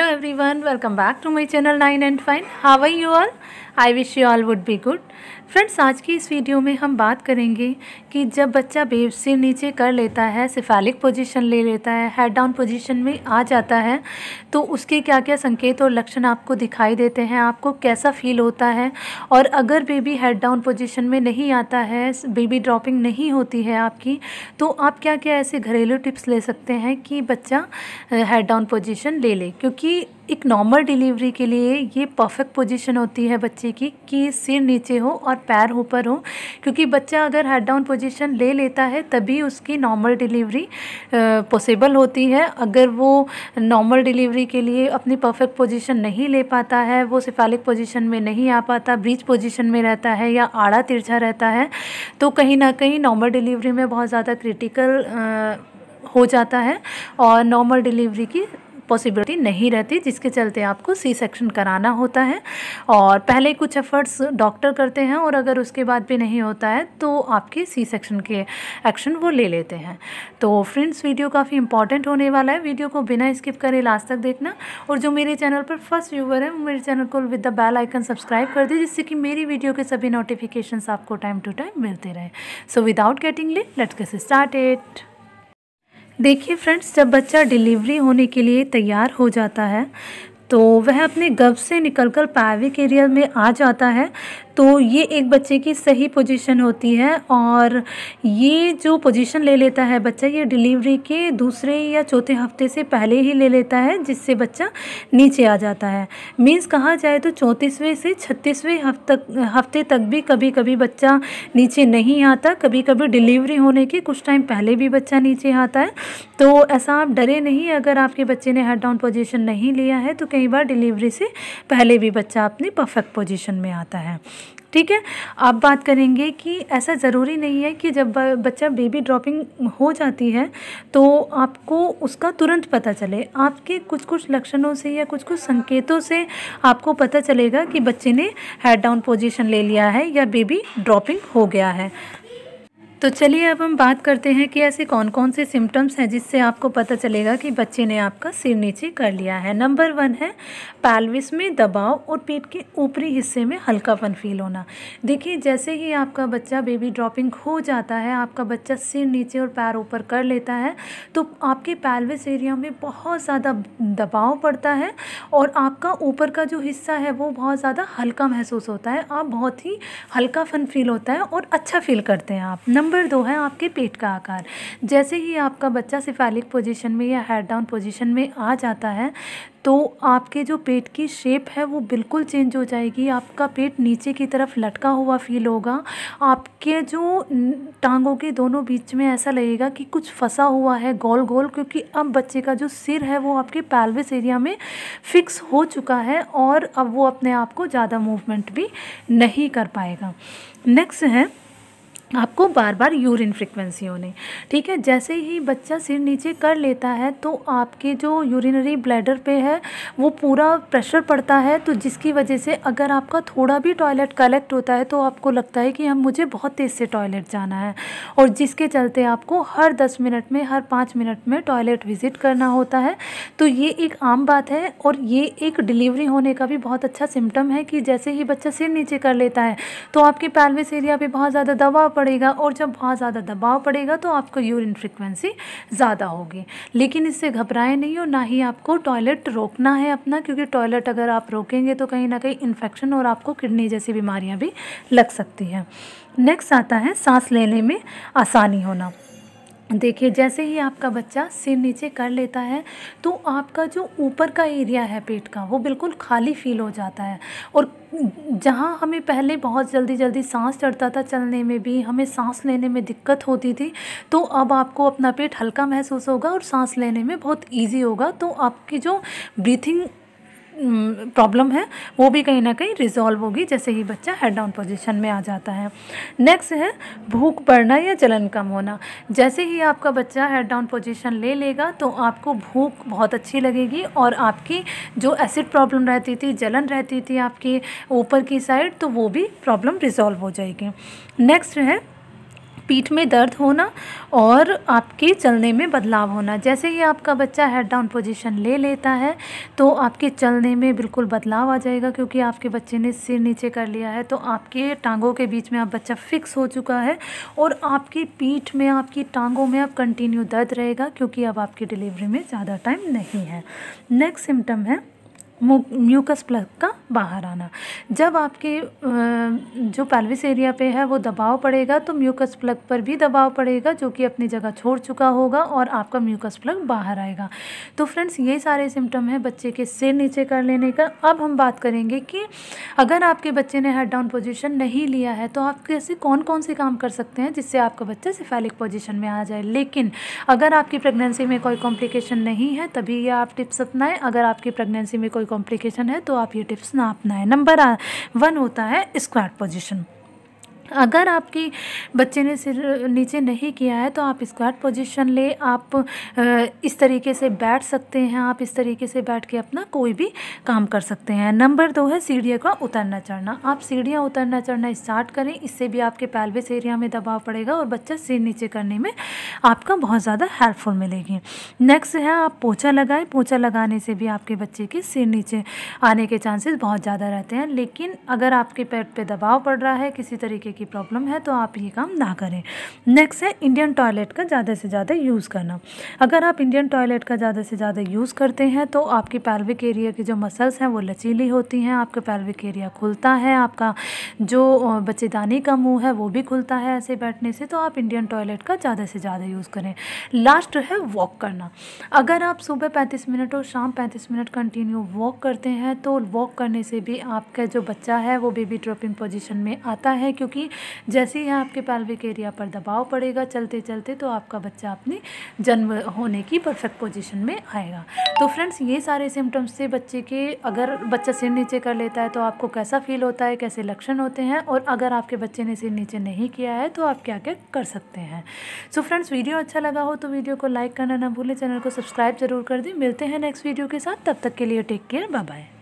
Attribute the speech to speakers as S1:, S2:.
S1: every everyone welcome back to my channel nine and fine how I you all I wish you all would be good friends आज की इस video में हम बात करेंगे कि जब बच्चा बेब से नीचे कर लेता है सिफेलिक पोजीशन ले लेता है हेड डाउन पोजीशन में आ जाता है तो उसके क्या क्या संकेत और लक्षण आपको दिखाई देते हैं आपको कैसा फील होता है और अगर बेबी हेड डाउन पोजिशन में नहीं आता है बेबी ड्रॉपिंग नहीं होती है आपकी तो आप क्या क्या ऐसे घरेलू टिप्स ले सकते हैं कि बच्चा हेड डाउन पोजिशन ले ले क्योंकि कि एक नॉर्मल डिलीवरी के लिए ये परफेक्ट पोजीशन होती है बच्चे की कि सिर नीचे हो और पैर ऊपर हो क्योंकि बच्चा अगर हेड डाउन पोजीशन ले लेता है तभी उसकी नॉर्मल डिलीवरी पॉसिबल होती है अगर वो नॉर्मल डिलीवरी के लिए अपनी परफेक्ट पोजीशन नहीं ले पाता है वो सिफालिक पोजीशन में नहीं आ पाता ब्रिज पोजिशन में रहता है या आड़ा तिरछा रहता है तो कहीं ना कहीं नॉर्मल डिलीवरी में बहुत ज़्यादा क्रिटिकल हो जाता है और नॉर्मल डिलीवरी की पॉसिबिलिटी नहीं रहती जिसके चलते आपको सी सेक्शन कराना होता है और पहले कुछ एफर्ट्स डॉक्टर करते हैं और अगर उसके बाद भी नहीं होता है तो आपके सी सेक्शन के एक्शन वो ले लेते हैं तो फ्रेंड्स वीडियो काफ़ी इंपॉर्टेंट होने वाला है वीडियो को बिना स्किप करे लास्ट तक देखना और जो मेरे चैनल पर फर्स्ट व्यूवर है वो मेरे चैनल को with the bell icon subscribe कर दे जिससे कि मेरी वीडियो के सभी नोटिफिकेशन आपको टाइम टू टाइम मिलते रहे so without getting late let's start start देखिए फ्रेंड्स जब बच्चा डिलीवरी होने के लिए तैयार हो जाता है तो वह अपने गब से निकलकर पैविक एरिया में आ जाता है तो ये एक बच्चे की सही पोजीशन होती है और ये जो पोजीशन ले लेता है बच्चा ये डिलीवरी के दूसरे या चौथे हफ्ते से पहले ही ले लेता है जिससे बच्चा नीचे आ जाता है मीन्स कहा जाए तो चौंतीसवें से छत्तीसवें हफ्ते हफ्ते तक भी कभी कभी बच्चा नीचे नहीं आता कभी कभी डिलीवरी होने के कुछ टाइम पहले भी बच्चा नीचे आता है तो ऐसा आप डरे नहीं अगर आपके बच्चे ने हेड डाउन पोजिशन नहीं लिया है तो कई बार डिलीवरी से पहले भी बच्चा अपनी परफेक्ट पोजिशन में आता है ठीक है अब बात करेंगे कि ऐसा ज़रूरी नहीं है कि जब बच्चा बेबी ड्रॉपिंग हो जाती है तो आपको उसका तुरंत पता चले आपके कुछ कुछ लक्षणों से या कुछ कुछ संकेतों से आपको पता चलेगा कि बच्चे ने हेड डाउन पोजीशन ले लिया है या बेबी ड्रॉपिंग हो गया है तो चलिए अब हम बात करते हैं कि ऐसे कौन कौन से सिम्टम्स हैं जिससे आपको पता चलेगा कि बच्चे ने आपका सिर नीचे कर लिया है नंबर वन है पैल्विस में दबाव और पेट के ऊपरी हिस्से में हल्कापन फील होना देखिए जैसे ही आपका बच्चा बेबी ड्रॉपिंग हो जाता है आपका बच्चा सिर नीचे और पैर ऊपर कर लेता है तो आपके पैलविस एरिया में बहुत ज़्यादा दबाव पड़ता है और आपका ऊपर का जो हिस्सा है वो बहुत ज़्यादा हल्का महसूस होता है आप बहुत ही हल्का फन फील होता है और अच्छा फील करते हैं आप नंबर नंबर दो है आपके पेट का आकार जैसे ही आपका बच्चा सिफेलिक पोजीशन में या हेड डाउन पोजीशन में आ जाता है तो आपके जो पेट की शेप है वो बिल्कुल चेंज हो जाएगी आपका पेट नीचे की तरफ लटका हुआ फील होगा आपके जो टांगों के दोनों बीच में ऐसा लगेगा कि कुछ फंसा हुआ है गोल गोल क्योंकि अब बच्चे का जो सिर है वो आपके पैल्विस एरिया में फिक्स हो चुका है और अब वो अपने आप को ज़्यादा मूवमेंट भी नहीं कर पाएगा नेक्स्ट है आपको बार बार यूरिन फ्रिक्वेंसी होने ठीक है जैसे ही बच्चा सिर नीचे कर लेता है तो आपके जो यूरिनरी ब्लैडर पे है वो पूरा प्रेशर पड़ता है तो जिसकी वजह से अगर आपका थोड़ा भी टॉयलेट कलेक्ट होता है तो आपको लगता है कि हम मुझे बहुत तेज़ से टॉयलेट जाना है और जिसके चलते आपको हर दस मिनट में हर पाँच मिनट में टॉयलेट विज़िट करना होता है तो ये एक आम बात है और ये एक डिलीवरी होने का भी बहुत अच्छा सिम्टम है कि जैसे ही बच्चा सिर नीचे कर लेता है तो आपके पैल्विस एरिया पर बहुत ज़्यादा दवा पड़ेगा और जब बहुत ज़्यादा दबाव पड़ेगा तो आपको यूरिन फ्रिक्वेंसी ज़्यादा होगी लेकिन इससे घबराएं नहीं और ना ही आपको टॉयलेट रोकना है अपना क्योंकि टॉयलेट अगर आप रोकेंगे तो कहीं ना कहीं इन्फेक्शन और आपको किडनी जैसी बीमारियाँ भी लग सकती हैं नेक्स्ट आता है सांस लेने में आसानी होना देखिए जैसे ही आपका बच्चा सिर नीचे कर लेता है तो आपका जो ऊपर का एरिया है पेट का वो बिल्कुल खाली फील हो जाता है और जहाँ हमें पहले बहुत जल्दी जल्दी सांस चढ़ता था चलने में भी हमें सांस लेने में दिक्कत होती थी तो अब आपको अपना पेट हल्का महसूस होगा और सांस लेने में बहुत ईजी होगा तो आपकी जो ब्रीथिंग प्रॉब्लम हम्म, है वो भी कहीं ना कहीं रिजॉल्व होगी जैसे ही बच्चा हेड डाउन पोजीशन में आ जाता है नेक्स्ट है भूख बढ़ना या जलन कम होना जैसे ही आपका बच्चा हेड डाउन पोजीशन ले लेगा तो आपको भूख बहुत अच्छी लगेगी और आपकी जो एसिड प्रॉब्लम रहती थी जलन रहती थी आपकी ऊपर की साइड तो वो भी प्रॉब्लम रिजॉल्व हो जाएगी नेक्स्ट है पीठ में दर्द होना और आपके चलने में बदलाव होना जैसे ही आपका बच्चा हेड डाउन पोजीशन ले लेता है तो आपके चलने में बिल्कुल बदलाव आ जाएगा क्योंकि आपके बच्चे ने सिर नीचे कर लिया है तो आपके टांगों के बीच में आप बच्चा फिक्स हो चुका है और आपकी पीठ में आपकी टांगों में अब कंटिन्यू दर्द रहेगा क्योंकि अब आपकी डिलीवरी में ज़्यादा टाइम नहीं है नेक्स्ट सिम्टम है म्यूकस प्लग का बाहर आना जब आपके जो पैल्विस एरिया पे है वो दबाव पड़ेगा तो म्यूकस प्लग पर भी दबाव पड़ेगा जो कि अपनी जगह छोड़ चुका होगा और आपका म्यूकस प्लग बाहर आएगा तो फ्रेंड्स ये सारे सिम्टम हैं बच्चे के सिर नीचे कर लेने का अब हम बात करेंगे कि अगर आपके बच्चे ने हेड डाउन पोजिशन नहीं लिया है तो आप कैसे कौन कौन से काम कर सकते हैं जिससे आपका बच्चा सिफेलिक पोजिशन में आ जाए लेकिन अगर आपकी प्रेगनेंसी में कोई कॉम्प्लिकेशन नहीं है तभी ये आप टिप्स अपनाएं अगर आपकी प्रेगनेंसी में कोई कॉम्प्लिकेशन है तो आप ये टिप्स ना अपनाएं नंबर वन होता है स्क्वाड पोजिशन अगर आपके बच्चे ने सिर नीचे नहीं किया है तो आप स्क्वाट पोजीशन ले आप इस तरीके से बैठ सकते हैं आप इस तरीके से बैठ के अपना कोई भी काम कर सकते हैं नंबर दो है सीढ़ियों का उतरना चढ़ना आप सीढ़ियाँ उतरना चढ़ना स्टार्ट करें इससे भी आपके पैल्विस एरिया में दबाव पड़ेगा और बच्चा सिर नीचे करने में आपका बहुत ज़्यादा हेल्पफुल मिलेगी नेक्स्ट है आप पोछा लगाएं पोछा लगाने से भी आपके बच्चे के सिर नीचे आने के चांसेस बहुत ज़्यादा रहते हैं लेकिन अगर आपके पेट पे दबाव पड़ रहा है किसी तरीके की की प्रॉब्लम है तो आप ये काम ना करें नेक्स्ट है इंडियन टॉयलेट का ज़्यादा से ज़्यादा यूज़ करना अगर आप इंडियन टॉयलेट का ज़्यादा से ज़्यादा यूज़ करते हैं तो आपकी पैल्विक एरिया की जो मसल्स हैं वो लचीली होती हैं आपका पैल्विक एरिया खुलता है आपका जो बच्चेदानी का मुँह है वो भी खुलता है ऐसे बैठने से तो आप इंडियन टॉयलेट का ज़्यादा से ज़्यादा यूज़ करें लास्ट है वॉक करना अगर आप सुबह पैंतीस मिनट और शाम पैंतीस मिनट कंटिन्यू वॉक करते हैं तो वॉक करने से भी आपका जो बच्चा है वो बेबी ड्रॉपिंग पोजिशन में आता है क्योंकि जैसे ही आपके पैल्विक एरिया पर दबाव पड़ेगा चलते चलते तो आपका बच्चा अपने जन्म होने की परफेक्ट पोजिशन में आएगा तो फ्रेंड्स ये सारे सिम्टम्स से बच्चे के अगर बच्चा सिर नीचे कर लेता है तो आपको कैसा फील होता है कैसे लक्षण होते हैं और अगर आपके बच्चे ने सिर नीचे नहीं किया है तो आप क्या क्या कर सकते हैं सो फ्रेंड्स वीडियो अच्छा लगा हो तो वीडियो को लाइक करना ना भूलें चैनल को सब्सक्राइब जरूर कर दें मिलते हैं नेक्स्ट वीडियो के साथ तब तक के लिए टेक केयर बाय बाय